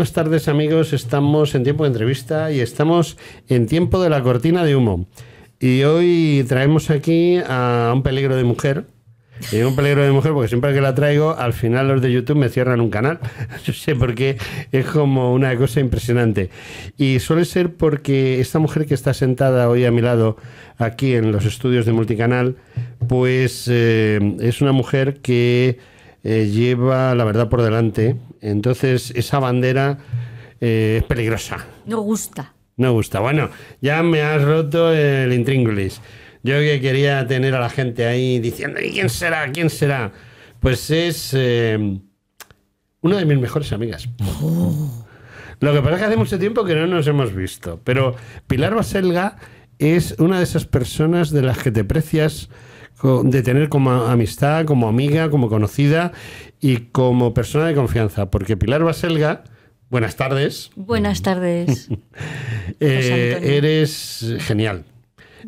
buenas tardes amigos, estamos en tiempo de entrevista y estamos en tiempo de la cortina de humo. Y hoy traemos aquí a un peligro de mujer, y un peligro de mujer porque siempre que la traigo, al final los de YouTube me cierran un canal. No sé por qué, es como una cosa impresionante. Y suele ser porque esta mujer que está sentada hoy a mi lado, aquí en los estudios de Multicanal, pues eh, es una mujer que eh, lleva la verdad por delante. Entonces, esa bandera eh, es peligrosa. No gusta. No gusta. Bueno, ya me has roto el intríngulis. Yo que quería tener a la gente ahí diciendo, ¿y quién será? ¿Quién será? Pues es eh, una de mis mejores amigas. Oh. Lo que pasa es que hace mucho tiempo que no nos hemos visto. Pero Pilar Baselga es una de esas personas de las que te precias de tener como amistad, como amiga, como conocida y como persona de confianza. Porque Pilar Baselga, buenas tardes. Buenas tardes. Eh, eres genial.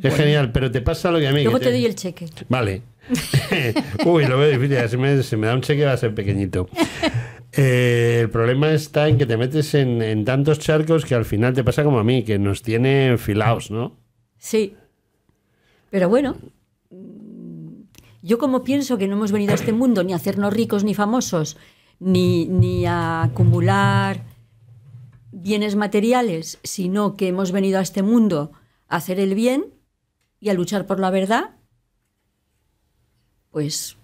Es genial, pero te pasa lo que a mí. Luego te, doy el cheque. Vale. Uy, lo veo difícil. Si me, da un cheque va a ser pequeñito. Eh, el problema está en que te metes en, tantos charcos que al final te pasa como a mí, que nos tiene filados ¿no? Sí. Pero bueno, yo como pienso que no hemos venido a este mundo ni a hacernos ricos ni famosos, ni, a acumular bienes materiales, sino que hemos venido a este mundo a hacer el bien y a luchar por la verdad, pues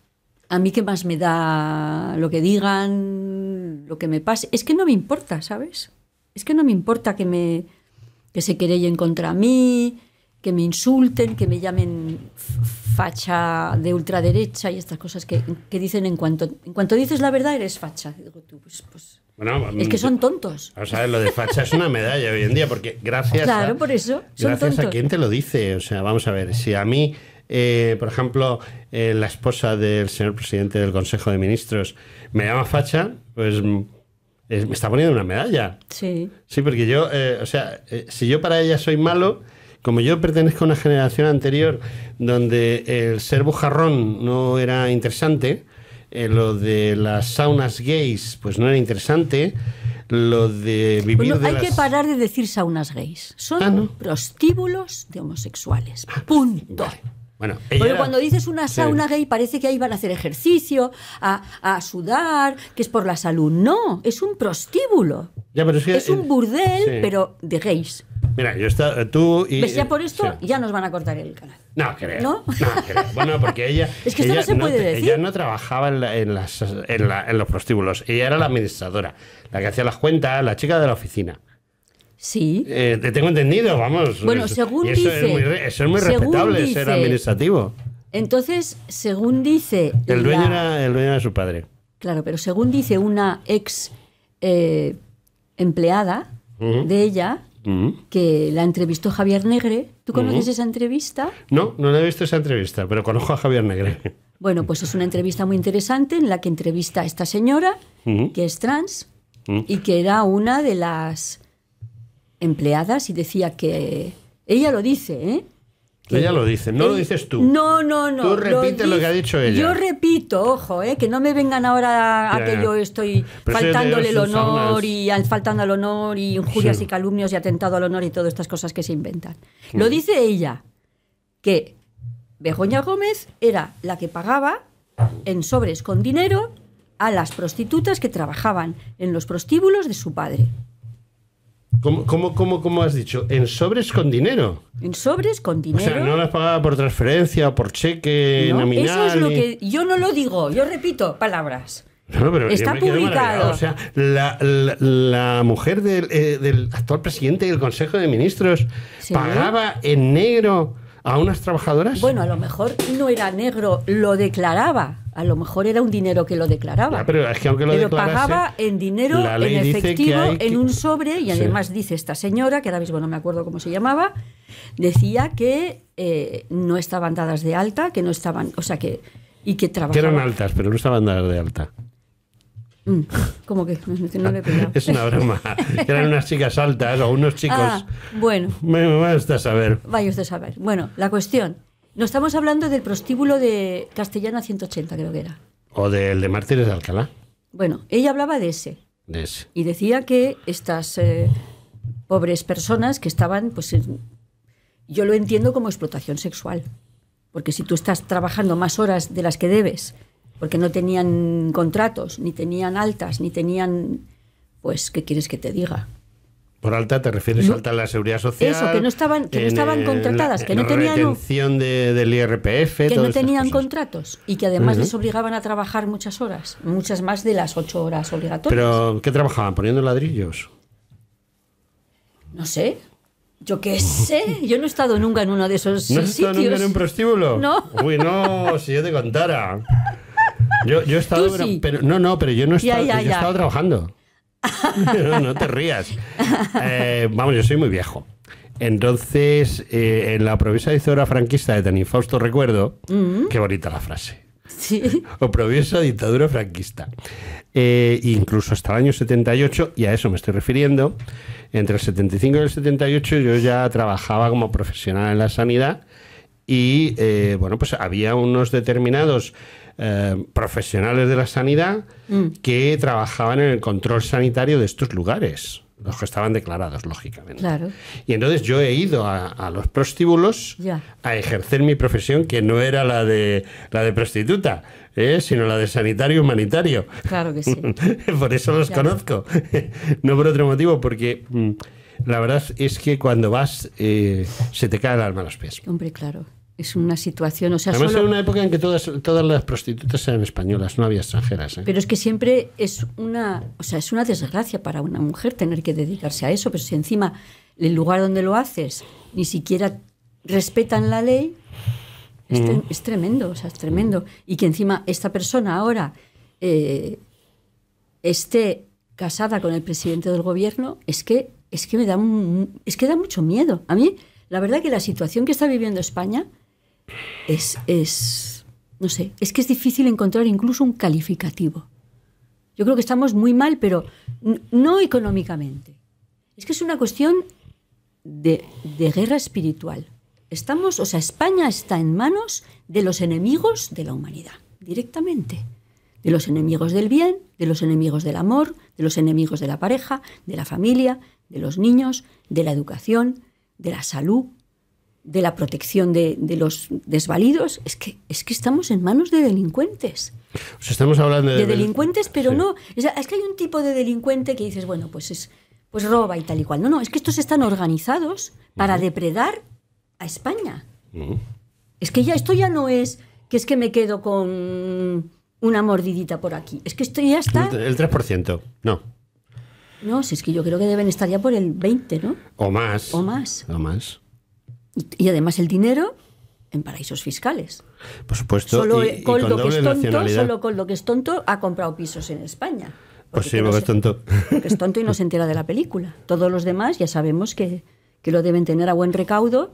a mí qué más me da lo que digan, lo que me pase. Es que no me importa, ¿sabes? Es que no me importa que me que se querellen contra mí, que me insulten, que me llamen facha de ultraderecha y estas cosas que, dicen en cuanto, en cuanto dices la verdad eres facha. Pues, pues, es mm, que son tontos. lo de facha es una medalla hoy en día, porque gracias, a, por eso, gracias a quien te lo dice. O sea, vamos a ver, si a mí, eh, por ejemplo, eh, la esposa del señor presidente del Consejo de Ministros me llama facha, pues mm, me está poniendo una medalla. Sí. Sí, porque yo, eh, o sea, si yo para ella soy malo, como yo pertenezco a una generación anterior donde el ser bujarrón no era interesante, eh, lo de las saunas gays pues no era interesante, lo de vivir bueno, hay que parar de decir saunas gays. Son ah, prostíbulos de homosexuales. Ah, Punto. Bueno, Porque cuando dices una sauna gay parece que ahí van a hacer ejercicio, a, a, sudar, que es por la salud. No, es un prostíbulo. pero es, un burdel, pero de gays. Mira, yo está, eh, tú y. Ya por esto ya nos van a cortar el canal. No creo. ¿No? creo. Bueno, porque ella. es que esto no se puede no trabajaba en, los prostíbulos. Ella era la administradora, la que hacía las cuentas, la chica de la oficina. Sí. Eh, te tengo entendido, vamos. Bueno, según eso dice. Es muy, eso es muy respetable, ser administrativo. Entonces, según dice. El dueño, era, el dueño su padre. Claro, pero según dice una ex eh, empleada de ella, Mm. que la entrevistó Javier Negre. ¿Tú conoces mm. esa entrevista? No, no la he visto esa entrevista, pero conozco a Javier Negre. Bueno, pues es una entrevista muy interesante en la que entrevista a esta señora, mm. que es trans, y que era una de las empleadas y decía que, ella lo dice, ¿eh? ella lo dice, no lo eh, dices tú. No, no, no. Tú repites lo, que ha dicho ella. Yo repito, ojo, eh, que no me vengan ahora a que yo estoy faltándole el honor y faltando al honor y injurias y calumnios y atentado al honor y todas estas cosas que se inventan. Lo mm. dice ella, que Begoña Gómez era la que pagaba en sobres con dinero a las prostitutas que trabajaban en los prostíbulos de su padre. ¿Cómo, has dicho? ¿En sobres con dinero? En sobres con dinero. O sea, no las pagaba por transferencia, por cheque, no, Eso es lo que. Yo no lo digo, yo repito palabras. Está publicado. O sea, la, mujer del, eh, del, actual presidente del Consejo de Ministros pagaba en negro a unas trabajadoras. Bueno, a lo mejor no era negro, lo declaraba. A lo mejor era un dinero que lo declaraba. pero lo pagaba en dinero, en efectivo, en un sobre, y además dice esta señora, que ahora mismo no me acuerdo cómo se llamaba, decía que eh, no estaban dadas de alta, que no estaban, o sea que, y que trabajaban. Que eran altas, pero no estaban dadas de alta. Mm, Como que no Es una broma. Eran unas chicas altas o unos chicos. Ah, bueno. Me, me, a saber. Vaya usted a saber. Bueno, la cuestión no estamos hablando del prostíbulo de Castellana 180, creo que era. O del de Mártires de Alcalá. Bueno, ella hablaba de ese. De ese. Y decía que estas eh, pobres personas que estaban, pues yo lo entiendo como explotación sexual. Porque si tú estás trabajando más horas de las que debes, porque no tenían contratos, ni tenían altas, ni tenían, pues, ¿qué quieres que te diga? Por alta te refieres a alta la seguridad social. Eso, que no estaban, que estaban contratadas, que no tenían. Retención de, del IRPF. Que no tenían contratos y que además les obligaban a trabajar muchas horas, muchas más de las ocho horas obligatorias. ¿Pero qué trabajaban? ¿Poniendo ladrillos? No sé. Yo qué sé, yo no he estado nunca en uno de esos ¿No has estado nunca en un prostíbulo? No. Uy, no, si yo te contara. Yo, yo he estado. Pero, no, no, pero yo no he estado, ya, ya, yo he estado trabajando. no, te rías. Eh, vamos, yo soy muy viejo. Entonces, eh, en la provincia dictadura franquista de tan Fausto recuerdo, mm. qué bonita la frase. Sí. provisa dictadura franquista. Eh, incluso hasta el año 78, y a eso me estoy refiriendo, entre el 75 y el 78 yo ya trabajaba como profesional en la sanidad y, bueno, pues había unos determinados eh, profesionales de la sanidad mm. que trabajaban en el control sanitario de estos lugares los que estaban declarados, lógicamente. Y entonces yo he ido a, los prostíbulos a ejercer mi profesión, que no era la de, la de prostituta, eh, sino la de sanitario humanitario. Claro que sí. por eso los conozco. no por otro motivo, porque mm, la verdad es que cuando vas eh, se te cae el alma a los pies. Hombre, claro es una situación. O sea, Además, solo... una época en que todas, todas las prostitutas eran españolas, no había extranjeras. ¿eh? Pero es que siempre es una, o sea, es una desgracia para una mujer tener que dedicarse a eso, pero si encima el lugar donde lo haces ni siquiera respetan la ley, es, mm. es, tremendo, o sea, es tremendo. Y que encima esta persona ahora eh, esté casada con el presidente del gobierno, es que, es que me da un, es que da mucho miedo. A mí, la verdad que la situación que está viviendo España es, no sé, es que es difícil encontrar incluso un calificativo. Yo creo que estamos muy mal, pero no económicamente. Es que es una cuestión de, de guerra espiritual. Estamos, o sea, España está en manos de los enemigos de la humanidad, directamente. De los enemigos del bien, de los enemigos del amor, de los enemigos de la pareja, de la familia, de los niños, de la educación, de la salud, de la protección de, los desvalidos, es que, es que estamos en manos de delincuentes. estamos hablando de, de delincuentes, pero no. Es, que hay un tipo de delincuente que dices, bueno, pues es pues roba y tal y cual. No, no, es que estos están organizados para depredar a España. Es que ya esto ya no es que es que me quedo con una mordidita por aquí. Es que esto ya está. El 3%, no. No, si es que yo creo que deben estar ya por el 20, ¿no? O más. O más. O más. Y además el dinero en paraísos fiscales. Por supuesto, solo con, lo que es tonto, ha comprado pisos en España. Pues sí, porque es tonto. Porque es tonto y no se entera de la película. Todos los demás ya sabemos que, lo deben tener a buen recaudo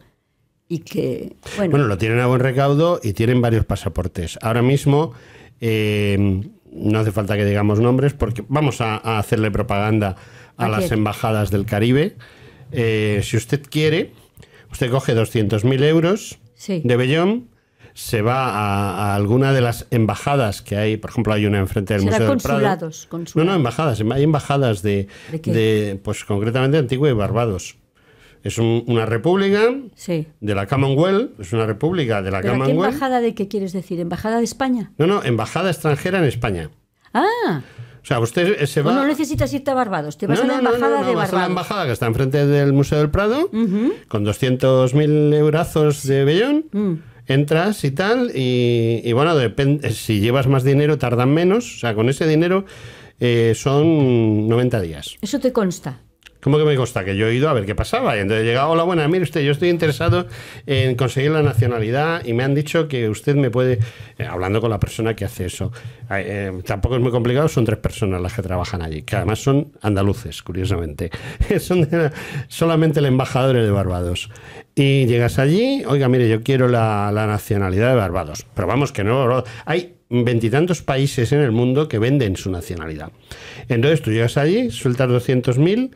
y que... Bueno. lo tienen a buen recaudo y tienen varios pasaportes. Ahora mismo... Eh, no hace falta que digamos nombres porque vamos a, hacerle propaganda a, las embajadas del Caribe. Eh, si usted quiere, Usted coge 200.000 euros de Bellón, se va a, alguna de las embajadas que hay, por ejemplo, hay una enfrente del Museo Prado. Consulados. No, no, embajadas, hay embajadas de, pues concretamente Antigua y Barbados. Es una república de la Commonwealth, es una república de la ¿Pero Commonwealth. ¿Qué embajada de qué quieres decir? ¿Embajada de España? No, no, embajada extranjera en España. Ah. O sea, usted eh, se va. No, no necesitas irte a Barbados, te vas a la no, embajada de vas Barbados. a la embajada que está enfrente del Museo del Prado, con 200.000 eurazos de vellón. Mm. entras y tal, y, bueno, depende, eh, si llevas más dinero tardan menos, o sea, con ese dinero eh, son 90 días. Eso te consta. ¿Cómo que me consta? Que yo he ido a ver qué pasaba. Y entonces llegado hola, buena, mire usted, yo estoy interesado en conseguir la nacionalidad y me han dicho que usted me puede, eh, hablando con la persona que hace eso, eh, tampoco es muy complicado, son tres personas las que trabajan allí, que además son andaluces, curiosamente. son solamente el embajador de Barbados. Y llegas allí, oiga, mire, yo quiero la, la nacionalidad de Barbados. Pero vamos, que no... Hay veintitantos países en el mundo que venden su nacionalidad. Entonces tú llegas allí, sueltas 200.000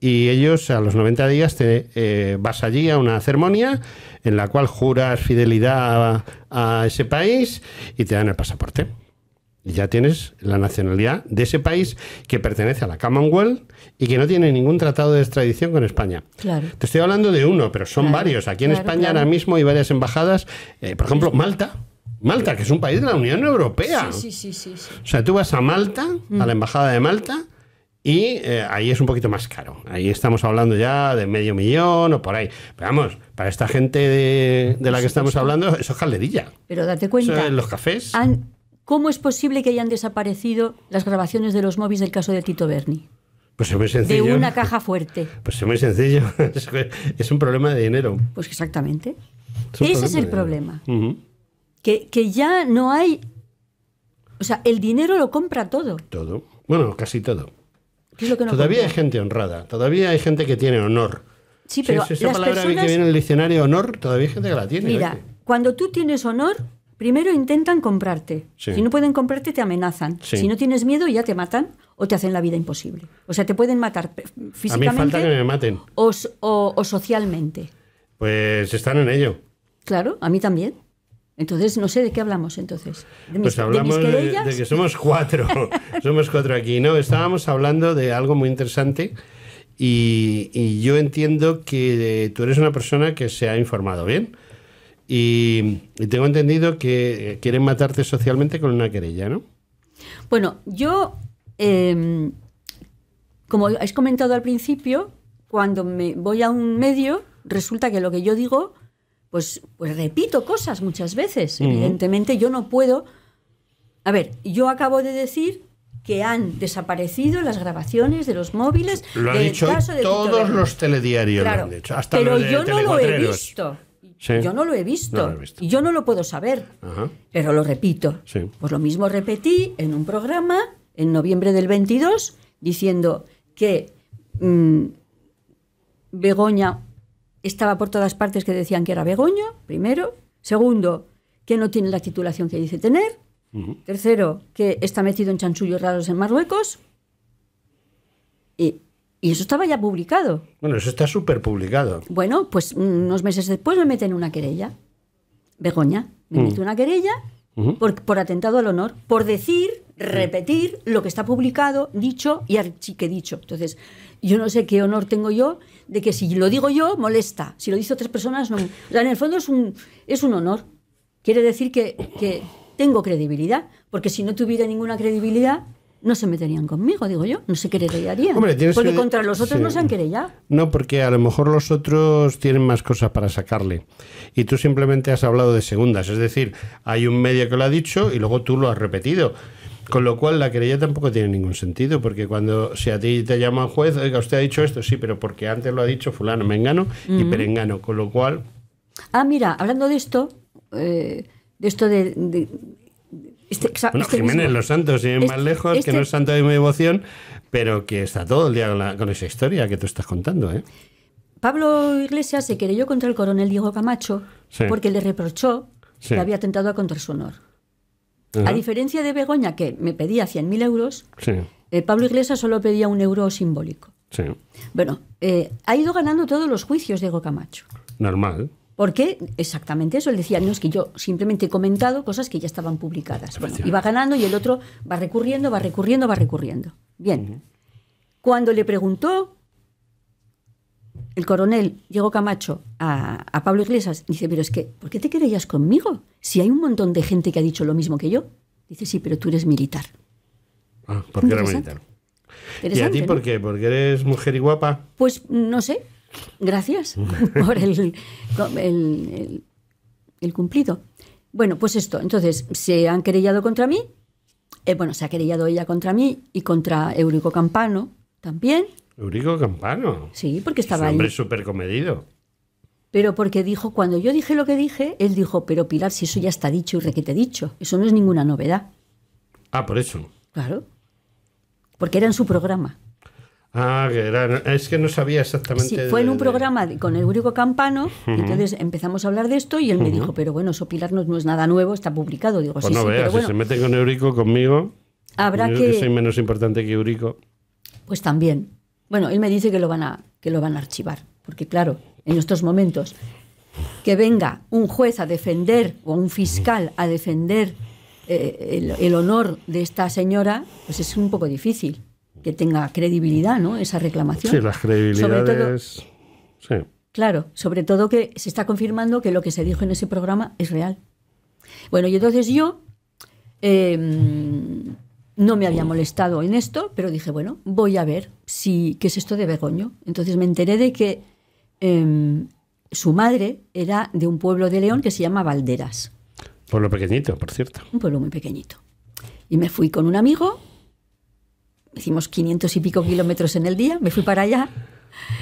y ellos a los 90 días te, eh, vas allí a una ceremonia en la cual juras fidelidad a, ese país y te dan el pasaporte. Y ya tienes la nacionalidad de ese país que pertenece a la Commonwealth y que no tiene ningún tratado de extradición con España. Claro. Te estoy hablando de uno, pero son varios. Aquí en España ahora mismo hay varias embajadas, eh, por ejemplo, Malta. Malta, que es un país de la Unión Europea. sí, sí, sí, sí. O sea, tú vas a Malta, a la mm. embajada de Malta, y eh, ahí es un poquito más caro. Ahí estamos hablando ya de medio millón o por ahí. Pero vamos, para esta gente de, la que estamos hablando, eso es calderilla. Pero date cuenta. Eso los cafés. ¿Cómo es posible que hayan desaparecido las grabaciones de los móviles del caso de Tito Berni? Pues es muy sencillo. De una caja fuerte. Pues es muy sencillo. Es un problema de dinero. Pues exactamente. Ese es el problema. que ya no hay. O sea, el dinero lo compra todo. Todo. Bueno, casi todo todavía hay gente honrada, todavía hay gente que tiene honor. Sí, pero palabra que viene en el diccionario honor, todavía hay gente que la tiene. Mira, cuando tú tienes honor, primero intentan comprarte. Si no pueden comprarte, te amenazan. Si no tienes miedo, ya te matan o te hacen la vida imposible. O sea, te pueden matar físicamente. A mí falta que me maten. o socialmente. Pues están en ello. Claro, a mí también. Entonces, no sé de qué hablamos entonces. pues hablamos de, que somos cuatro, somos cuatro aquí, ¿no? Estábamos hablando de algo muy interesante y, yo entiendo que tú eres una persona que se ha informado bien y, tengo entendido que eh, quieren matarte socialmente con una querella, ¿no? Bueno, yo, em, como has comentado al principio, cuando me voy a un medio, resulta que lo que yo digo pues, pues, repito cosas muchas veces. Evidentemente yo no puedo... A ver, yo acabo de decir que han desaparecido las grabaciones de los móviles. Lo dicho todos los telediarios. Claro, lo han pero yo no lo he visto. Yo no lo he visto. yo no lo puedo saber. Pero lo repito. Pues lo mismo repetí en un programa en noviembre del 22 diciendo que mm, Begoña estaba por todas partes que decían que era Begoño, primero. Segundo, que no tiene la titulación que dice tener. Tercero, que está metido en chanchullos raros en Marruecos. Y, eso estaba ya publicado. Bueno, eso está súper publicado. Bueno, pues mm, unos meses después me meten una querella. Begoña, me mm. meten una querella por, atentado al honor, por decir, mm. repetir lo que está publicado, dicho y dicho. Entonces, yo no sé qué honor tengo yo de que si lo digo yo, molesta. Si lo dicen otras personas, no. O sea, en el fondo es un, es un honor. Quiere decir que, que tengo credibilidad, porque si no tuviera ninguna credibilidad, no se meterían conmigo, digo yo. No se querellarían. porque contra los otros no se han querellado. No, porque a lo mejor los otros tienen más cosas para sacarle. Y tú simplemente has hablado de segundas. Es decir, hay un medio que lo ha dicho y luego tú lo has repetido. Con lo cual la querella tampoco tiene ningún sentido, porque cuando si a ti te llama un juez, oiga, usted ha dicho esto, sí, pero porque antes lo ha dicho fulano, me engano y perengano, con lo cual... Ah, mira, hablando de esto, eh, de esto de... de este, este Los Santos, y este más lejos, que no este es santo de mi devoción, pero que está todo el día con, esa historia que tú estás contando, ¿eh? Pablo Iglesias se querelló contra el coronel Diego Camacho porque le reprochó que había atentado contra su honor. A diferencia de Begoña, que me pedía 100.000 euros, eh, Pablo Iglesias solo pedía un euro simbólico. Sí. Bueno, eh, ha ido ganando todos los juicios Diego Camacho. Normal. ¿Por qué? Exactamente eso. Él decía, no, es que yo simplemente he comentado cosas que ya estaban publicadas. Bueno, iba ganando y el otro va recurriendo, va recurriendo, va recurriendo. Bien. Cuando le preguntó el coronel Diego Camacho a, Pablo Iglesias, dice, pero es que, ¿por qué te querellas conmigo? Si hay un montón de gente que ha dicho lo mismo que yo. Dice, sí, pero tú eres militar. Ah, porque eres militar. ¿Y a ti por qué? ¿Porque eres mujer y guapa? Pues no sé. Gracias por el, cumplido. Bueno, pues esto. Entonces, se han querellado contra mí. Eh, bueno, se ha querellado ella contra mí y contra Eurico Campano también Eurico Campano. Sí, porque estaba un hombre súper comedido. Pero porque dijo, cuando yo dije lo que dije, él dijo, pero Pilar, si eso ya está dicho y requete dicho, eso no es ninguna novedad. Ah, por eso. Claro. Porque era en su programa. Ah, que era, es que no sabía exactamente. Sí, fue en un programa con Eurico Campano, entonces empezamos a hablar de esto y él me dijo, pero bueno, eso Pilar no, es nada nuevo, está publicado. Digo, pues no si se mete con Eurico conmigo, habrá que, soy menos importante que Eurico. Pues también. Bueno, él me dice que lo van a, que lo van a archivar, porque claro, en estos momentos que venga un juez a defender o un fiscal a defender eh, el, honor de esta señora, pues es un poco difícil que tenga credibilidad, ¿no? Esa reclamación. Sí, las credibilidades. sí. Claro, sobre todo que se está confirmando que lo que se dijo en ese programa es real. Bueno, y entonces yo em, no me había molestado en esto, pero dije, bueno, voy a ver si qué es esto de Begoño. Entonces me enteré de que em, su madre era de un pueblo de León que se llama Valderas. Pueblo pequeñito, por cierto. Un pueblo muy pequeñito. Y me fui con un amigo, hicimos 500 y pico kilómetros en el día, me fui para allá.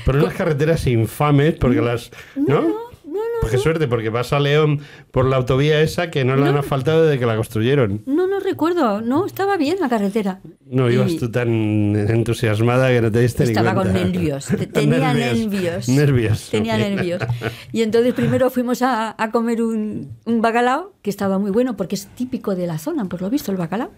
Pero unas carreteras infames, porque las. ¿no? no no, pues qué suerte, porque vas a León por la autovía esa que no, le la han asfaltado desde que la construyeron. No, no recuerdo. No, estaba bien la carretera. No ibas tú tan entusiasmada que no te diste ni cuenta. Estaba con nervios. Tenía nervios. Nervios. Tenía nervios. Y entonces primero fuimos a, comer un, bacalao, que estaba muy bueno, porque es típico de la zona, por lo visto, el bacalao.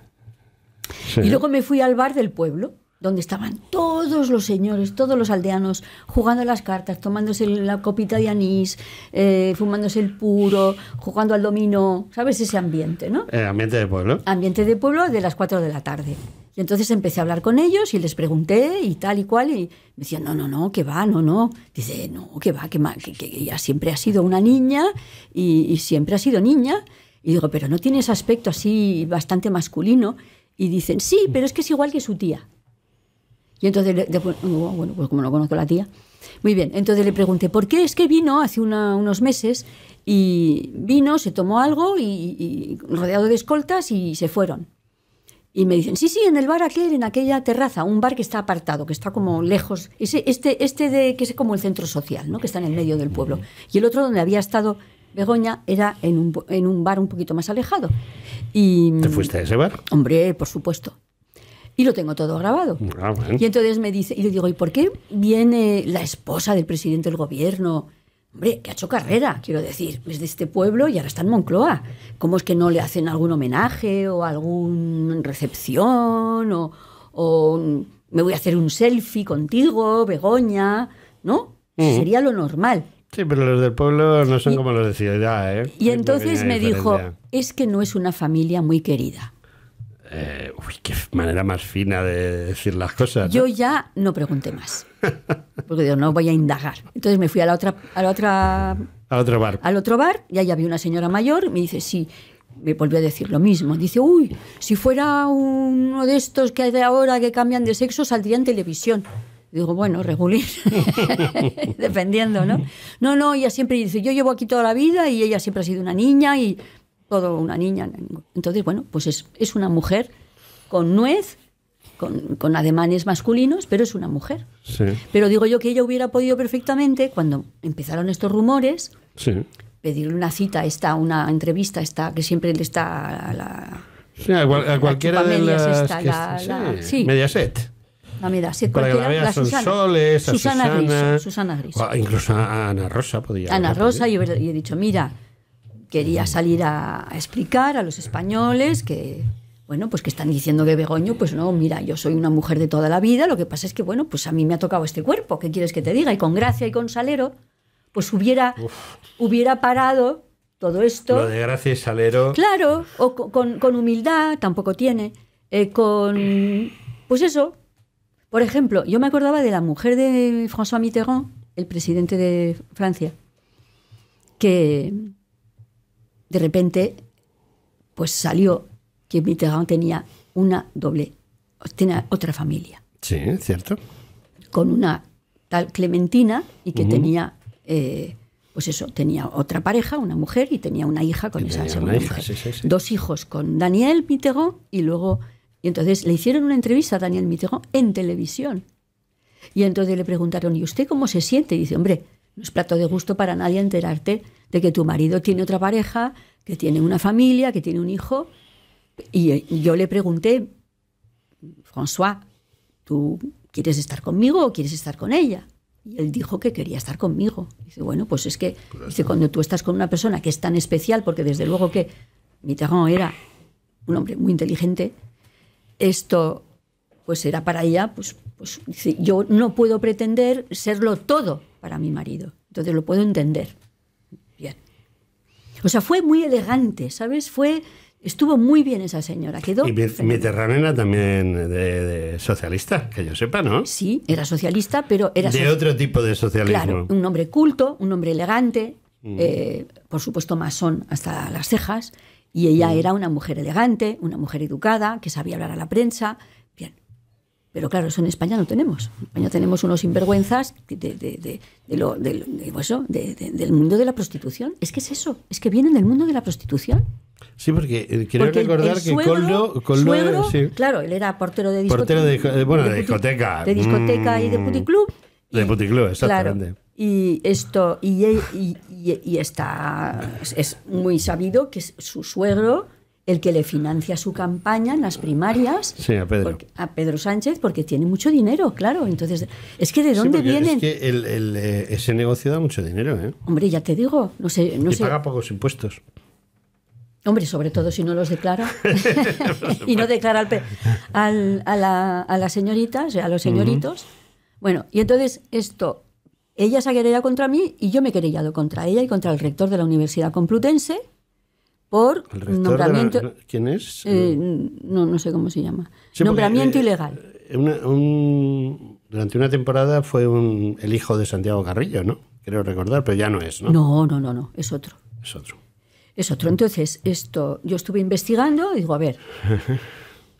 Y luego me fui al bar del pueblo donde estaban todos los señores, todos los aldeanos, jugando las cartas, tomándose la copita de anís, eh, fumándose el puro, jugando al dominó, ¿sabes? Ese ambiente, ¿no? Eh, ambiente de pueblo. Ambiente de pueblo de las 4 de la tarde. Y entonces empecé a hablar con ellos y les pregunté y tal y cual, y me decían, no, no, no, que va, no, no. Dice, no, que va, que, siempre ha sido una niña y, siempre ha sido niña. Y digo, pero no tiene ese aspecto así bastante masculino. Y dicen, sí, pero es que es igual que su tía. Y entonces, oh, bueno, pues como no conozco a la tía. Muy bien, entonces le pregunté, ¿por qué es que vino hace unos meses y vino, se tomó algo y, rodeado de escoltas y se fueron? Y me dicen, sí, sí, en el bar aquel, en aquella terraza, un bar que está apartado, que está como lejos, ese, este, este de, que es como el centro social, ¿no? que está en el medio del pueblo. Y el otro donde había estado Begoña era en un, bar un poquito más alejado. ¿Te fuiste a ese bar? Hombre, por supuesto y lo tengo todo grabado. Ah, y entonces me dice, y le digo, ¿y por qué viene la esposa del presidente del gobierno? Hombre, que ha hecho carrera, quiero decir, es de este pueblo y ahora está en Moncloa. ¿Cómo es que no le hacen algún homenaje o alguna recepción o, me voy a hacer un selfie contigo, Begoña? ¿No? Mm. Sería lo normal. Sí, pero los del pueblo no son como los de ciudad, ¿eh? Y entonces me dijo, es que no es una familia muy querida. Eh, uy, qué manera más fina de decir las cosas. Yo ya no pregunté más. Porque digo, no voy a indagar. Entonces me fui a la otra, a otra. Al otro bar. Al otro bar, y allá había una señora mayor, me dice, sí, me volvió a decir lo mismo. Dice, uy, si fuera uno de estos que hay ahora que cambian de sexo, saldría en televisión. Digo, bueno, regulín, dependiendo, ¿no? No, no, ella siempre dice, yo llevo aquí toda la vida y ella siempre ha sido una niña y todo una niña. Entonces, bueno, pues es, es una mujer con nuez, con, con, ademanes masculinos, pero es una mujer. Pero digo yo que ella hubiera podido perfectamente, cuando empezaron estos rumores, pedirle una cita, esta, una entrevista, esta, que siempre le está la... Sí, a, cualquiera de las... la, la, sí. Mediaset. La Mediaset. Para que Susana, Susana, Gris, ah, incluso a Ana Rosa podía. Ana Rosa, y he dicho, mira, quería salir a, explicar a los españoles que, bueno, pues que están diciendo que Begoño, pues no, mira, yo soy una mujer de toda la vida, lo que pasa es que, bueno, pues a mí me ha tocado este cuerpo, ¿qué quieres que te diga? Y con Gracia y con Salero, pues hubiera, hubiera parado todo esto. Lo de Gracia y Salero. Claro, o con, humildad, tampoco tiene, eh, con, pues eso. Por ejemplo, yo me acordaba de la mujer de François Mitterrand, el presidente de Francia, que de repente, pues salió que Mitterrand tenía una doble, tenía otra familia. Sí, cierto. Con una tal Clementina y que tenía, eh, pues eso, tenía otra pareja, una mujer y tenía una hija con esa segunda Dos hijos con Daniel Mitterrand y luego, y entonces le hicieron una entrevista a Daniel Mitterrand en televisión. Y entonces le preguntaron, ¿y usted cómo se siente? Y dice, hombre, no es plato de gusto para nadie enterarte de que tu marido tiene otra pareja, que tiene una familia, que tiene un hijo. Y eh, yo le pregunté, François, ¿tú quieres estar conmigo o quieres estar con ella? Y él dijo que quería estar conmigo. Dice, bueno, pues es que pues dice, cuando tú estás con una persona que es tan especial, porque desde luego que Mitterrand era un hombre muy inteligente, esto pues era para ella, pues, pues yo no puedo pretender serlo todo para mi marido. Entonces lo puedo entender. Bien. O sea, fue muy elegante, ¿sabes? Fue Estuvo muy bien esa señora, quedó. Y Mediterránea también de, socialista, que yo sepa, ¿no? Sí, era socialista, pero era. De otro tipo de socialismo. un hombre culto, un hombre elegante, mm. eh, por supuesto masón hasta las cejas, y ella mm. era una mujer elegante, una mujer educada, que sabía hablar a la prensa, pero claro, eso en España no tenemos. En España tenemos unos sinvergüenzas de, de, de, lo, pues del mundo de la prostitución. Es que es eso, es que vienen del mundo de la prostitución. Sí, porque eh, quiero recordar que suegro, Coldo, suegro, claro, él era portero de discoteca. de, bueno, de, discoteca. De discoteca y de mm. puticlub. De puticlub, exactamente. y esto, y, está, es muy sabido que su suegro el que le financia su campaña en las primarias sí, a, Pedro. a, Pedro. Sánchez porque tiene mucho dinero, claro. Entonces, es que de dónde sí, vienen. Es que eh, ese negocio da mucho dinero, ¿eh? Hombre, ya te digo, no sé. No y sé. paga pocos impuestos. Hombre, sobre todo si no los declara y no declara al, a, la, a, las señoritas, a los señoritos. Bueno, y entonces esto, ella se ha querellado contra mí y yo me he querellado contra ella y contra el rector de la Universidad Complutense nombramiento. ¿Quién es? Eh, no, sé cómo se llama. nombramiento eh, ilegal. Eh, durante una temporada fue el hijo de Santiago Carrillo, ¿no? Creo recordar, pero ya no es, ¿no? No, no, no, no, es otro. Es otro. Es otro. Entonces, esto, yo estuve investigando y digo, a ver.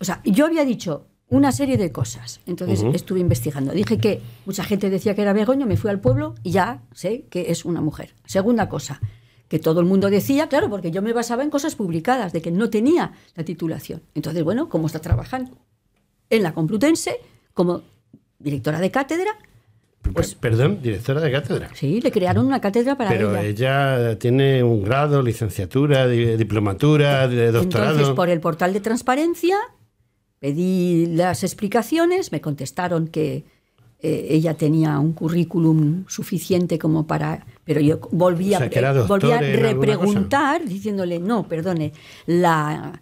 o sea, yo había dicho una serie de cosas. Entonces estuve investigando. Dije que mucha gente decía que era Begoño, me fui al pueblo y ya sé que es una mujer. Segunda cosa, que todo el mundo decía, claro, porque yo me basaba en cosas publicadas, de que no tenía la titulación. Entonces, bueno, ¿cómo está trabajando? En la Complutense, como directora de cátedra. Pues, Perdón, directora de cátedra. Sí, le crearon una cátedra para Pero ella. tiene un grado, licenciatura, diplomatura, doctorado. Entonces, por el portal de transparencia, pedí las explicaciones, me contestaron que, eh, ella tenía un currículum suficiente como para... Pero yo volvía, a eh, repreguntar diciéndole, no, perdone, eh, la,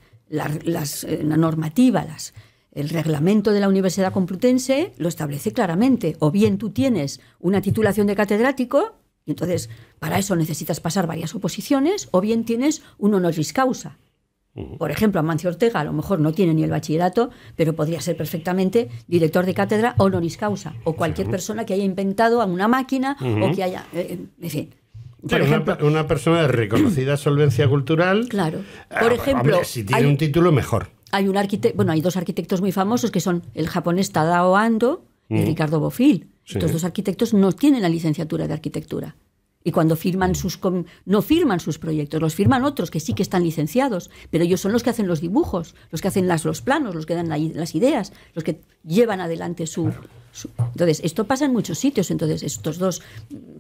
normativa, las, el reglamento de la Universidad Complutense lo establece claramente. O bien tú tienes una titulación de catedrático, y entonces para eso necesitas pasar varias oposiciones, o bien tienes un honoris causa. Por ejemplo, Amancio Ortega a lo mejor no tiene ni el bachillerato, pero podría ser perfectamente director de cátedra honoris causa, o cualquier persona que haya inventado una máquina o que haya. Eh, eh, en fin. Por ejemplo, una, persona de reconocida solvencia cultural. Claro. Ah, Por ejemplo. si tiene un título, mejor. Hay bueno, hay dos arquitectos muy famosos que son el japonés Tadao Ando y Ricardo Bofil. Estos dos arquitectos no tienen la licenciatura de arquitectura. Y cuando firman sus no firman sus proyectos, los firman otros que sí que están licenciados, pero ellos son los que hacen los dibujos, los que hacen los planos, los que dan las ideas, los que llevan adelante su, Entonces, esto pasa en muchos sitios. Entonces, estos dos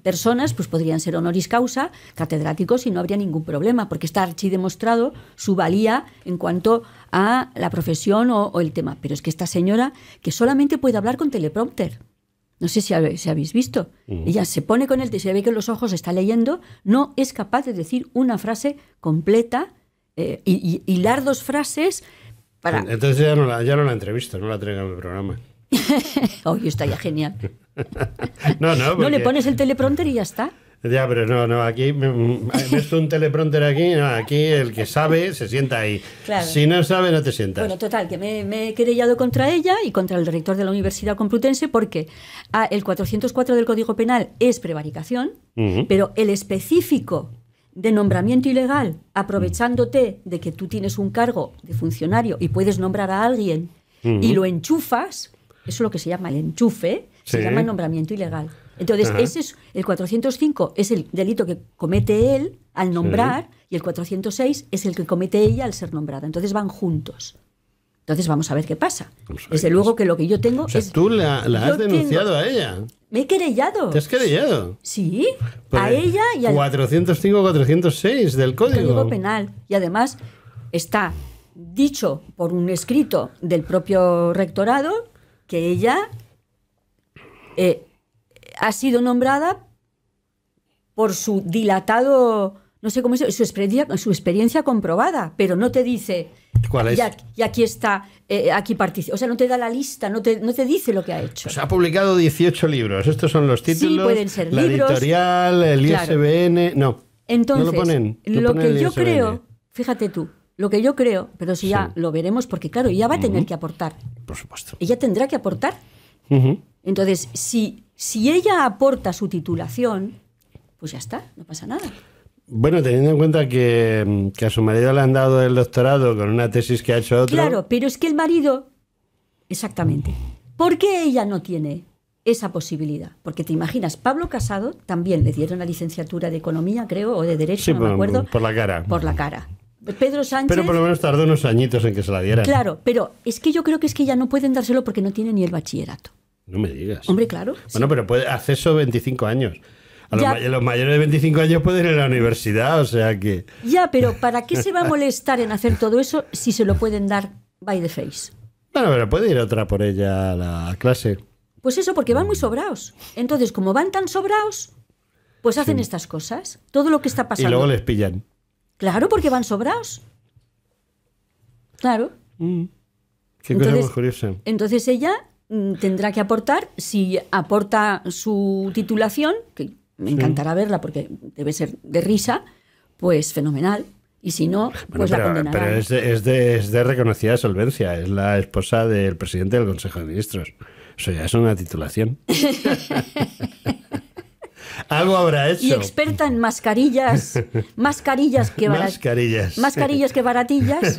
personas pues podrían ser honoris causa, catedráticos y no habría ningún problema, porque está demostrado su valía en cuanto a la profesión o el tema. Pero es que esta señora que solamente puede hablar con teleprompter. No sé si, habéis visto. Mm. Ella se pone con él, se ve que los ojos está leyendo, no es capaz de decir una frase completa, eh, y, y dos frases para... Entonces ya no la, ya no la entrevisto, no la traigo en el programa. Oye, está ya genial. no, no, no le pones el teleprompter y ya está. Ya, pero no, no, aquí mm, mm, eh, ves un teleprompter aquí, aquí el que sabe se sienta ahí. Si no sabe, no te sientas. Bueno, total, que me, he querellado contra ella y contra el rector de la Universidad Complutense porque ah, el 404 del Código Penal es prevaricación, pero el específico de nombramiento ilegal, aprovechándote de que tú tienes un cargo de funcionario y puedes nombrar a alguien y lo enchufas, eso es lo que se llama el enchufe, se llama nombramiento ilegal. Entonces, ese es, el 405 es el delito que comete él al nombrar y el 406 es el que comete ella al ser nombrada. Entonces van juntos. Entonces vamos a ver qué pasa. Desde luego que lo que yo tengo es... Tú la, has denunciado a ella. Me he querellado. ¿Te has querellado? Sí, a pues, ella y al... 405-406 del Código. Penal. Y además está dicho por un escrito del propio rectorado que ella eh, ha sido nombrada por su dilatado, no sé cómo es, su experiencia, su experiencia comprobada, pero no te dice... ¿Cuál es? Y aquí, está, eh, aquí participa. O sea, no te da la lista, no te, dice lo que ha hecho. sea, pues ha publicado 18 libros. Estos son los títulos. Sí, pueden ser la editorial, el ISBN. No. Entonces, no lo, ponen, lo que yo creo, fíjate tú, lo que yo creo, pero si ya lo veremos, porque claro, ella va a tener que aportar. Por supuesto. Ella tendrá que aportar. Entonces, si si ella aporta su titulación, pues ya está, no pasa nada. Bueno, teniendo en cuenta que, a su marido le han dado el doctorado con una tesis que ha hecho otro. Claro, pero es que el marido. Exactamente. ¿Por qué ella no tiene esa posibilidad? Porque te imaginas, Pablo Casado también le dieron la licenciatura de Economía, creo, o de Derecho, no me acuerdo. Por la cara. Por la cara. Pedro Sánchez. Pero por lo menos tardó unos añitos en que se la dieran. Claro, pero es que yo creo que es que ya no pueden dárselo porque no tiene ni el bachillerato. No me digas. Hombre, claro. Bueno, pero puede acceso 25 años. A los, mayores de 25 años pueden ir a la universidad, o sea que... Ya, pero ¿para qué se va a molestar en hacer todo eso si se lo pueden dar by the face? Bueno, pero puede ir otra por ella a la clase. Pues eso, porque van muy sobrados. Entonces, como van tan sobrados, pues hacen estas cosas. Todo lo que está pasando. Y luego les pillan. Claro, porque van sobrados. Claro. Mm. Qué cosa Entonces ella Mm, tendrá que aportar, si aporta su titulación, que me encantará verla porque debe ser de risa, pues fenomenal. Y si no, pues pero, Pero es de, de, reconocida solvencia, es la esposa del presidente del Consejo de Ministros. Eso ya es una titulación. Algo habrá hecho. Y experta en mascarillas. Mascarillas que baratillas. Mascarillas. que baratillas.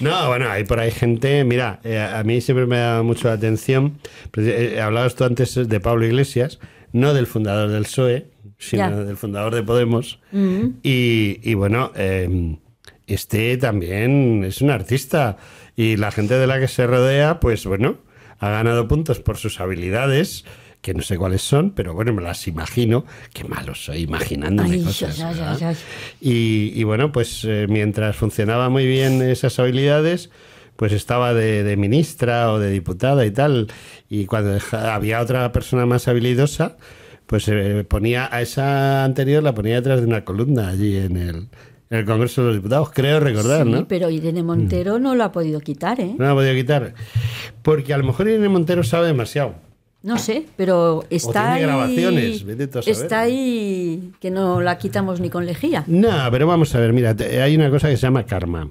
No, bueno, hay por ahí gente. Mira, eh, a mí siempre me ha dado mucho la atención. Pues, he eh, eh, hablabas tú antes de Pablo Iglesias, no del fundador del PSOE, sino del fundador de Podemos. Mm. y, bueno, em, este también es un artista. Y la gente de la que se rodea, pues bueno, ha ganado puntos por sus habilidades que no sé cuáles son, pero bueno, me las imagino. Qué malo soy imaginándome cosas. y, bueno, pues eh, mientras funcionaba muy bien esas habilidades, pues estaba de, ministra o de diputada y tal. Y cuando había otra persona más habilidosa, pues eh, ponía a esa anterior, la ponía detrás de una columna allí en el, Congreso de los Diputados, creo recordar, sí, ¿no? pero Irene Montero mm. no lo ha podido quitar, ¿eh? No lo ha podido quitar. Porque a lo mejor Irene Montero sabe demasiado. No sé, pero está grabaciones, ahí. Está ahí que no la quitamos ni con lejía. No, pero vamos a ver, mira, hay una cosa que se llama karma.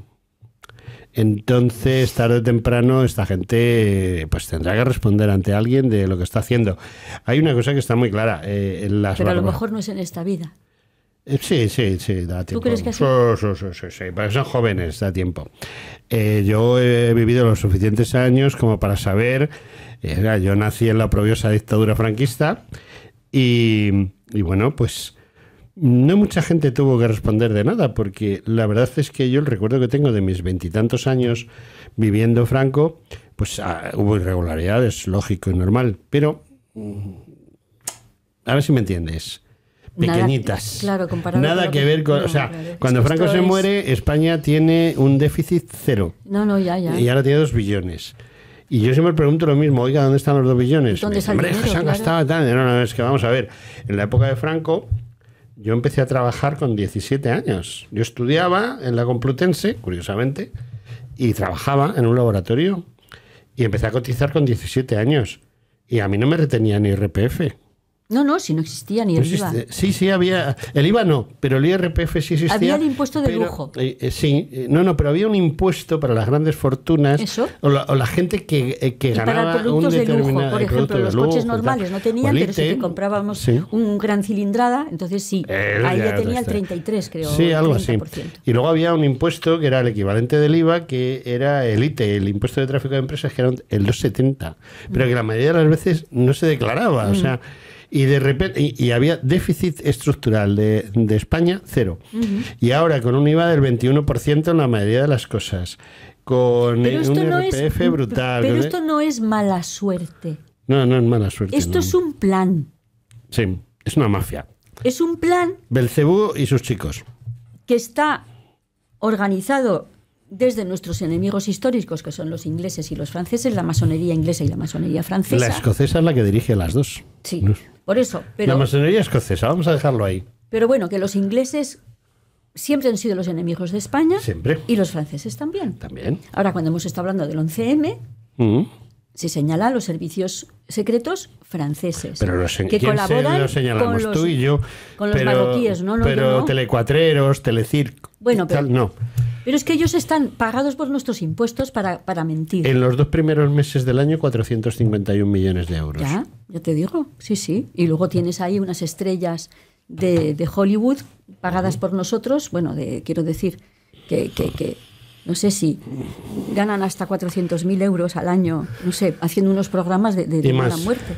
Entonces, tarde o temprano, esta gente pues tendrá que responder ante alguien de lo que está haciendo. Hay una cosa que está muy clara. Eh, en pero a lo mejor no es en esta vida. Eh, sí, sí, sí, da tiempo. ¿Tú crees que Sí, sí, sí, son jóvenes, da tiempo. Eh, yo he vivido los suficientes años como para saber. Eh, yo nací en la oprobiosa dictadura franquista y, bueno, pues no mucha gente tuvo que responder de nada, porque la verdad es que yo el recuerdo que tengo de mis veintitantos años viviendo Franco, pues ah, hubo irregularidades, lógico y normal, pero a ver si me entiendes pequeñitas. Nada, claro, Nada que, ver con. o sea, cuando Franco se muere, España tiene un déficit cero. No, no, ya, ya. Y ahora tiene dos billones. Y yo siempre pregunto lo mismo, oiga, ¿dónde están los dos billones? ¿Dónde Hombre, se han gastado No, no, es que vamos a ver. En la época de Franco, yo empecé a trabajar con 17 años. Yo estudiaba en la Complutense, curiosamente, y trabajaba en un laboratorio. Y empecé a cotizar con 17 años. Y a mí no me retenía ni RPF. No, no, si no existía ni el pues IVA. Este, sí, sí, había. El IVA no, pero el IRPF sí existía. Había el impuesto de lujo. Eh, eh, sí, eh, no, no, pero había un impuesto para las grandes fortunas. O la, gente que, ganaba. Para productos un de lujo, por ejemplo, los coches normales no tenían, pero si que comprábamos un gran cilindrada, entonces sí. ahí ya, tenía el 33, creo. Sí, algo así. Y luego había un impuesto que era el equivalente del IVA, que era el ITE, el impuesto de tráfico de empresas, que era el 270. Pero que la mayoría de las veces no se declaraba. O mm. sea y de repente y, había déficit estructural de, España cero. Y ahora con un IVA del 21% en la mayoría de las cosas, con un brutal. Pero esto e- no es mala suerte. No, no es mala suerte. Esto es un plan. Sí, es una mafia. Es un plan. Belcebú y sus chicos. Que está organizado desde nuestros enemigos históricos, que son los ingleses y los franceses, la masonería inglesa y la masonería francesa. La escocesa es la que dirige las dos. Sí. Por eso. Pero, la masonería escocesa, vamos a dejarlo ahí. Pero bueno, que los ingleses siempre han sido los enemigos de España. Siempre. Y los franceses también. También. Ahora, cuando hemos estado hablando del 11M, mm. se señala los servicios secretos franceses. Pero los, que colaboran con los, tú y yo. Con los ¿no? no pero telecuatreros, telecirco. Bueno, pero. Tal, no. Pero es que ellos están pagados por nuestros impuestos para, para mentir. En los dos primeros meses del año, 451 millones de euros. Ya, ya te digo, sí, sí. Y luego tienes ahí unas estrellas de, de Hollywood pagadas por nosotros. Bueno, de, quiero decir que, no sé si ganan hasta 400.000 euros al año, no sé, haciendo unos programas de, de, la muerte.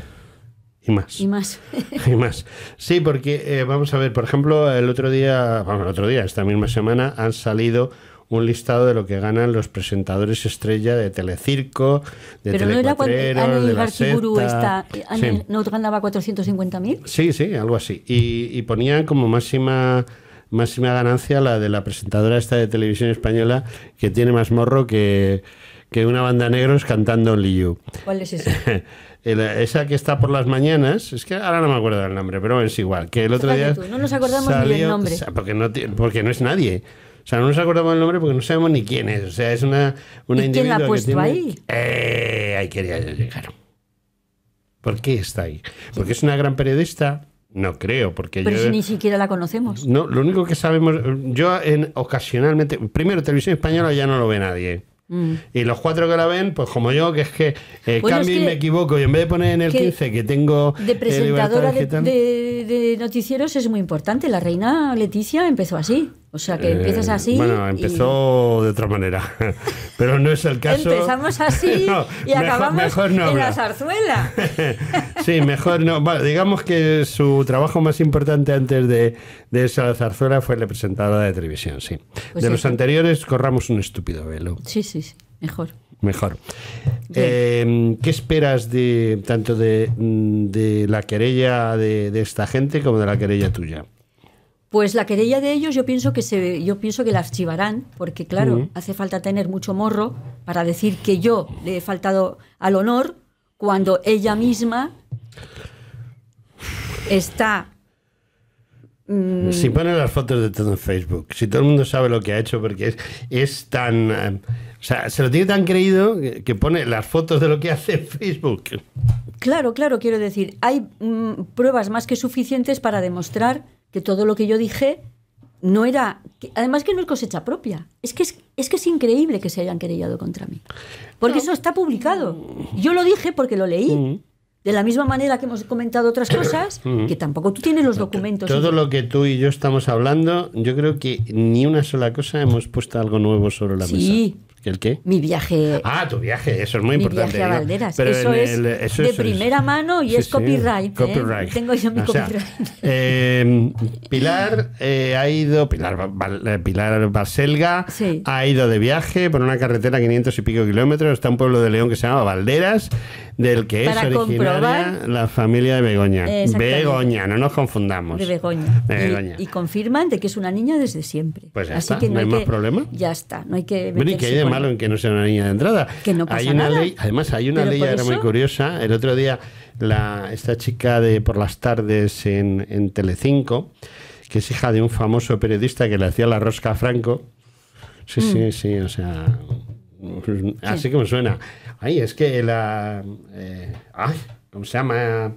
Y más. Y más. y más. Sí, porque eh, vamos a ver, por ejemplo, el otro día, bueno, el otro día, esta misma semana, han salido un listado de lo que ganan los presentadores estrella de Telecirco, de Pero no era cuando Anel de la Anel, ¿No ganaba 450.000? Sí, sí, algo así. Y, ponía como máxima máxima ganancia la de la presentadora esta de televisión española que tiene más morro que, que una banda negros cantando Only ¿Cuál es esa? esa que está por las mañanas, es que ahora no me acuerdo del nombre, pero es igual, que el otro día... No nos acordamos del nombre. Porque no, porque no es nadie. O sea, no nos acordamos el nombre porque no sabemos ni quién es. O sea, es una, una ¿Y ¿Quién la ha puesto ahí? Eh, ahí quería llegar. ¿Por qué está ahí? Porque es una gran periodista. No creo, porque Pero si ni siquiera la conocemos. No, lo único que sabemos, yo ocasionalmente, primero televisión española ya no lo ve nadie. Mm. Y los cuatro que la ven, pues como yo, que es que eh, y me equivoco. Y en vez de poner en el 15 que tengo. Eh, de presentadora de, de noticieros es muy importante. La reina Leticia empezó así. O sea, que empiezas eh, así. bueno, empezó de otra manera, pero no es el caso. Empezamos así y acabamos en la zarzuela. sí, mejor no. digamos que su trabajo más importante antes de, de esa zarzuela fue la presentadora de televisión, sí. Pues de los anteriores, corramos un estúpido velo. Sí, sí, mejor. Mejor. Em, ¿Qué esperas de tanto de, mm, la querella de esta gente como de la querella tuya? Pues la querella de ellos yo pienso que se, yo pienso que la archivarán, porque claro, hace falta tener mucho morro para decir que yo le he faltado al honor cuando ella misma está mm, si pone las fotos de todo en Facebook, si todo el mundo sabe lo que ha hecho, porque es, tan. Em, o sea, se lo tiene tan creído que pone las fotos de lo que hace Facebook. Claro, claro, quiero decir, hay mm, pruebas más que suficientes para demostrar que todo lo que yo dije no era. además, que no es cosecha propia. Es que es, que es increíble que se hayan querellado contra mí. Porque eso está publicado. Yo lo dije porque lo leí. De la misma manera que hemos comentado otras cosas, que tampoco tú tienes los documentos. Todo lo que tú y yo estamos hablando, yo creo que ni una sola cosa hemos puesto algo nuevo sobre la mesa. Sí, ¿El qué? Mi viaje. Ah, tu viaje, eso es muy importante. Viaje a Valderas. eso, es de primera mano y es ¿eh? copyright. Tengo yo mi copyright. Eh, Pilar eh, ha ido, Pilar, Pilar Baselga, ha ido de viaje por una carretera a 500 y pico kilómetros. Está un pueblo de León que se llama Valderas del que es originaria la familia de Begoña. Begoña, no nos confundamos. De Begoña. Y, confirman de que es una niña desde siempre. Pues así que no, hay, más problema. Ya está, no hay que... Bueno, ¿y hay de malo en que no sea una niña de entrada? Que no pasa además, hay una ley era muy curiosa. El otro día, la, esta chica de por las tardes en, en Telecinco, que es hija de un famoso periodista que le hacía la rosca a Franco. Sí, sí, mm. sí, o sea... Así como suena. Ay, es que la. Eh, ¿cómo se llama?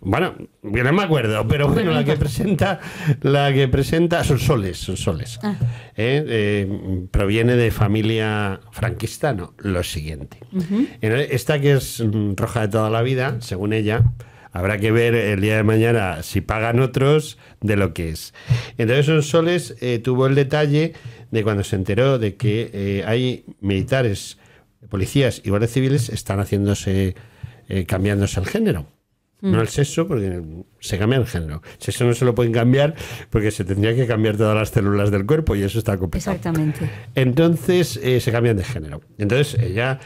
Bueno, no me acuerdo, pero bueno, la que presenta, la que presenta son soles, son soles. Ah. Eh, eh, proviene de familia franquista, no, lo siguiente. Esta que es mm, roja de toda la vida, según ella, habrá que ver el día de mañana si pagan otros de lo que es. Entonces son soles tuvo el detalle de cuando se enteró de que hay militares policías y guardias civiles están haciéndose, eh, cambiándose el género. No mm. el sexo, porque se cambia el género. El sexo no se lo pueden cambiar porque se tendría que cambiar todas las células del cuerpo y eso está complicado. Exactamente. Entonces eh, se cambian de género. Entonces ella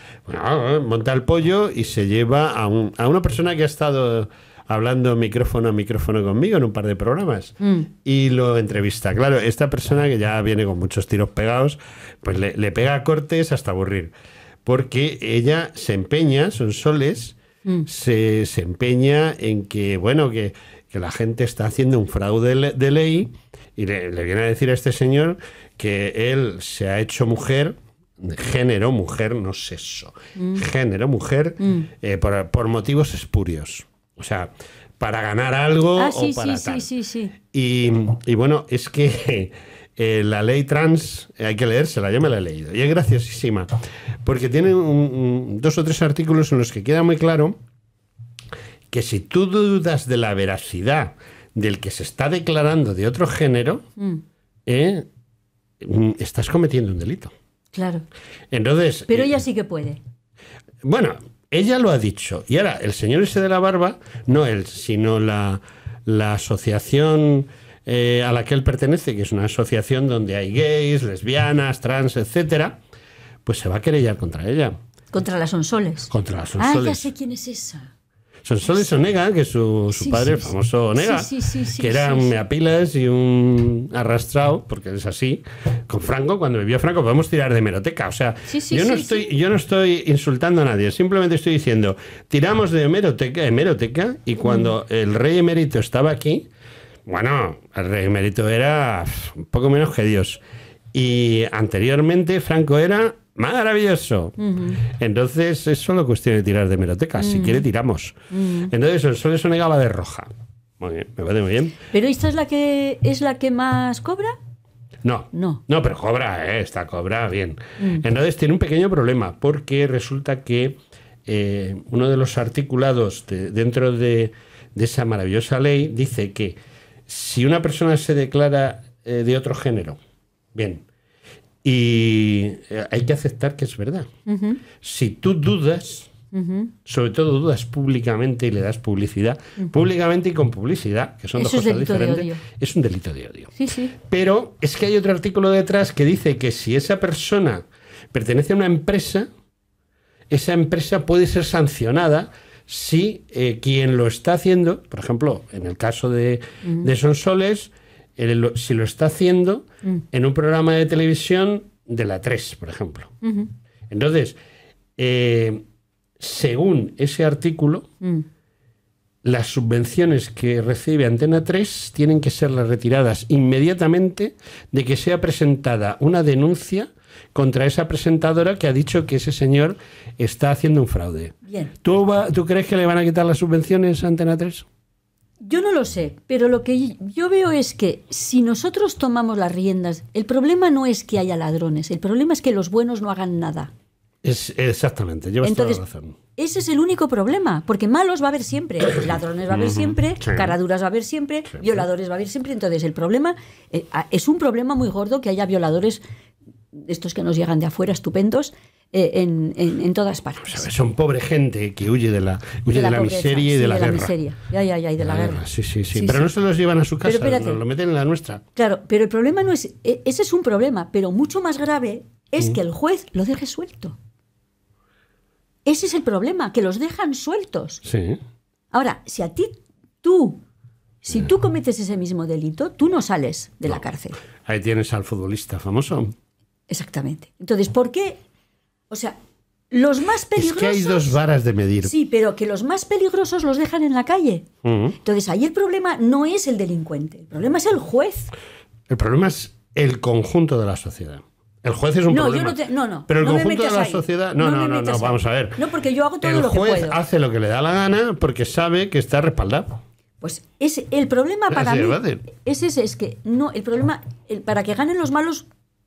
monta el pollo y se lleva a, una persona que ha estado hablando micrófono a micrófono conmigo en un par de programas mm. y lo entrevista. Claro, esta persona que ya viene con muchos tiros pegados, pues le pega cortes hasta aburrir porque ella se empeña, son soles, mm. se, empeña en que, bueno, que, la gente está haciendo un fraude de, ley y le, viene a decir a este señor que él se ha hecho mujer, género mujer, no sexo, eso mm. género mujer, mm. eh, por, motivos espurios. O sea, para ganar algo ah, o para sí, Sí, y, y bueno, es que eh, la ley trans, eh, hay que leérsela, yo me la he leído, y es graciosísima, porque tiene dos o tres artículos en los que queda muy claro que si tú dudas de la veracidad del que se está declarando de otro género, mm. Eh, mm, estás cometiendo un delito. Claro. Entonces. Pero ella sí que puede. Bueno, ella lo ha dicho. Y ahora, el señor ese de la barba, no él, sino la, la asociación eh, a la que él pertenece, que es una asociación donde hay gays, lesbianas, trans, etcétera, pues se va a querellar contra ella. Contra las Sonsoles. Contra las Sonsoles. Ah, ya sé quién es esa. Sonsoles Onega, que su, su padre, el famoso Onega, que era un meapilas y un arrastrado, porque es así, con Franco, cuando vivió Franco, podemos tirar de hemeroteca. O sea, yo, no estoy, yo no estoy insultando a nadie, simplemente estoy diciendo, tiramos de hemeroteca, hemeroteca y cuando el rey emérito estaba aquí, bueno, el rey mérito era un poco menos que Dios. Y anteriormente Franco era maravilloso. Entonces es solo cuestión de tirar de meroteca. Si mm. quiere, tiramos. Mm. Entonces el sol es una gala de roja. Muy bien, me parece muy bien. ¿Pero esta es la que, es la que más cobra? No, no, no pero cobra, eh, esta cobra bien. Mm. Entonces tiene un pequeño problema porque resulta que eh, uno de los articulados dentro de esa maravillosa ley dice que si una persona se declara eh, de otro género, bien, y eh, hay que aceptar que es verdad. Si tú dudas, sobre todo dudas públicamente y le das publicidad, públicamente y con publicidad, que son dos cosas diferentes, es un delito de odio. Pero es que hay otro artículo detrás que dice que si esa persona pertenece a una empresa, esa empresa puede ser sancionada si eh, quien lo está haciendo, por ejemplo, en el caso de, Son Soles, Sonsoles, eh, si lo está haciendo mm. en un programa de televisión de la 3, por ejemplo. Entonces, eh, según ese artículo, mm. las subvenciones que recibe Antena 3 tienen que ser las retiradas inmediatamente de que sea presentada una denuncia contra esa presentadora que ha dicho que ese señor está haciendo un fraude. ¿Tú, crees que le van a quitar las subvenciones a Antena 3? Yo no lo sé, pero lo que yo veo es que si nosotros tomamos las riendas, el problema no es que haya ladrones, el problema es que los buenos no hagan nada. Es, exactamente, llevas toda la Ese es el único problema, porque malos va a haber siempre, ladrones va a haber siempre, carraduras caraduras va a haber siempre, violadores va a haber siempre. Entonces, el problema eh, es un problema muy gordo que haya violadores estos que nos llegan de afuera, estupendos, eh, en, todas partes. Pues son pobre gente que huye de la, huye de la, miseria y de la de guerra. La miseria. de, la, ah, guerra. Sí, sí, sí, pero no se los llevan a su casa, lo meten en la nuestra. Claro, pero el problema no es. E, ese es un problema, pero mucho más grave es mm. que el juez lo deje suelto. Ese es el problema, que los dejan sueltos. Sí. Ahora, si a ti, tú si tú cometes ese mismo delito, tú no sales de la cárcel. Ahí tienes al futbolista famoso, Exactamente. Entonces, ¿por qué? O sea, los más peligrosos. Es que hay dos varas de medir. Sí, pero que los más peligrosos los dejan en la calle. Entonces, ahí el problema no es el delincuente, el problema es el juez. El problema es el conjunto de la sociedad. El juez es un no, Yo no, te, no, no, Pero el conjunto de la sociedad. No, no, no, no, vamos a ver. No, porque yo hago todo lo que puedo. El juez hace lo que le da la gana porque sabe que está respaldado. Pues ese el problema para es mí. Ese es, que no, el problema para que ganen los malos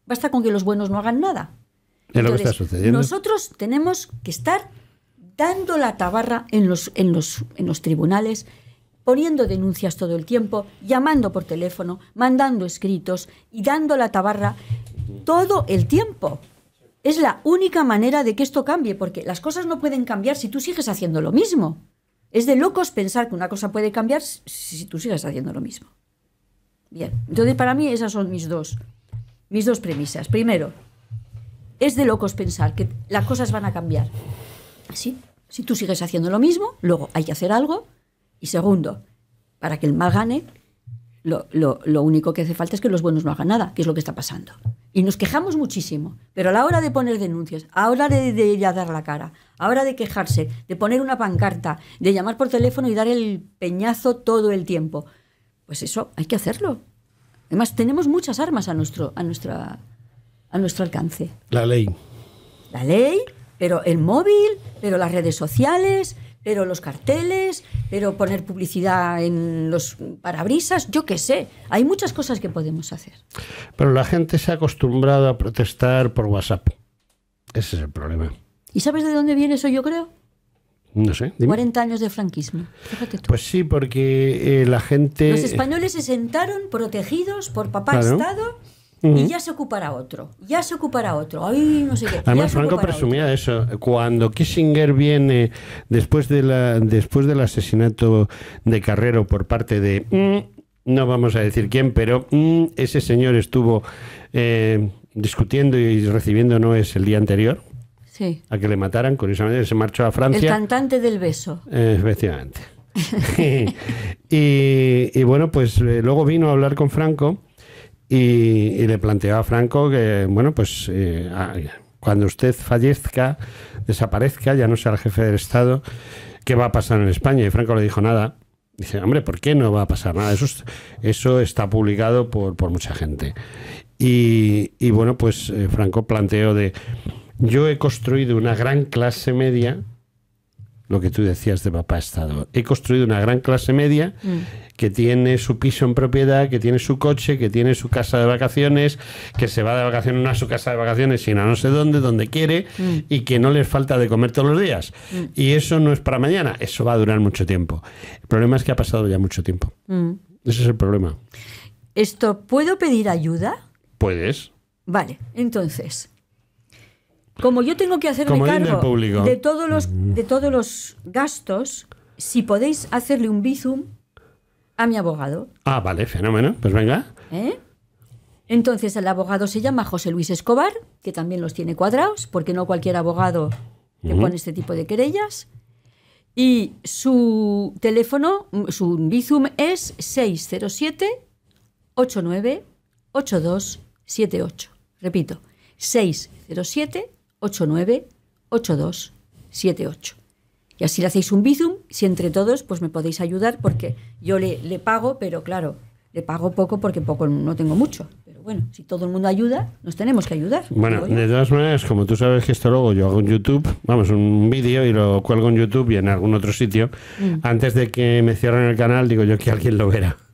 Basta con que los buenos no hagan nada. Es lo que está sucediendo. Nosotros tenemos que estar dando la tabarra en los, en los, en los tribunales, poniendo denuncias todo el tiempo, llamando por teléfono, mandando escritos y dando la tabarra todo el tiempo. Es la única manera de que esto cambie, porque las cosas no pueden cambiar si tú sigues haciendo lo mismo. Es de locos pensar que una cosa puede cambiar si tú sigues haciendo lo mismo. Bien, entonces para mí esas son mis dos mis dos premisas. Primero, es de locos pensar que las cosas van a cambiar. Así, Si tú sigues haciendo lo mismo, luego hay que hacer algo. Y segundo, para que el mal gane, lo, único que hace falta es que los buenos no hagan nada, que es lo que está pasando. Y nos quejamos muchísimo, pero a la hora de poner denuncias, a la hora de, de dar la cara, a la hora de quejarse, de poner una pancarta, de llamar por teléfono y dar el peñazo todo el tiempo, pues eso hay que hacerlo. Además, tenemos muchas armas a nuestro, a nuestra, a nuestro alcance. La ley. La ley, pero el móvil, pero las redes sociales, pero los carteles, pero poner publicidad en los parabrisas, yo qué sé. Hay muchas cosas que podemos hacer. Pero la gente se ha acostumbrado a protestar por WhatsApp. Ese es el problema. ¿Y sabes de dónde viene eso, yo creo? No sé. 40 años de franquismo. Pues sí, porque eh, la gente. Los españoles se sentaron protegidos por papá Estado. Y ya se ocupará otro, ya se ocupará otro. Además, Franco presumía eso. Cuando Kissinger viene después, de la, después del asesinato de Carrero por parte de. Mm, no vamos a decir quién, pero mm, ese señor estuvo eh, discutiendo y recibiendo no es el día anterior, a que le mataran. Curiosamente se marchó a Francia. El cantante del beso. Eh, efectivamente. y, bueno, pues eh, luego vino a hablar con Franco y, le planteó a Franco que, bueno, pues eh, cuando usted fallezca, desaparezca, ya no sea el jefe del Estado, ¿qué va a pasar en España? Y Franco le dijo nada. Dice, hombre, ¿por qué no va a pasar nada? Eso, eso está publicado por, mucha gente. Y, y bueno, pues Franco planteó de, yo he construido una gran clase media, lo que tú decías de papá Estado, he construido una gran clase media mm. que tiene su piso en propiedad, que tiene su coche, que tiene su casa de vacaciones, que se va de vacaciones no a su casa de vacaciones, sino a no sé dónde, donde quiere, mm. y que no les falta de comer todos los días. Mm. Y eso no es para mañana, eso va a durar mucho tiempo. El problema es que ha pasado ya mucho tiempo. Ese es el problema. Esto, ¿puedo pedir ayuda? Puedes. Vale, entonces, como yo tengo que hacerme cargo de todos los mm-hmm. de todos los gastos, si podéis hacerle un bizum a mi abogado. Ah, vale, fenómeno. Pues venga. ¿Eh? Entonces el abogado se llama José Luis Escobar, que también los tiene cuadrados, porque no cualquier abogado le mm-hmm. pone este tipo de querellas. Y su teléfono, mm, su bizum es 607 89 8278. Repito, 607 898278. Y así le hacéis un bizum, si entre todos pues me podéis ayudar porque yo le, pago, pero claro, le pago poco porque poco no tengo mucho. Pero bueno, si todo el mundo ayuda, nos tenemos que ayudar. Bueno, de todas maneras, como tú sabes que esto luego yo hago en YouTube, vamos, un vídeo y lo cuelgo en YouTube y en algún otro sitio, mm. antes de que me cierren el canal, digo yo que alguien lo verá.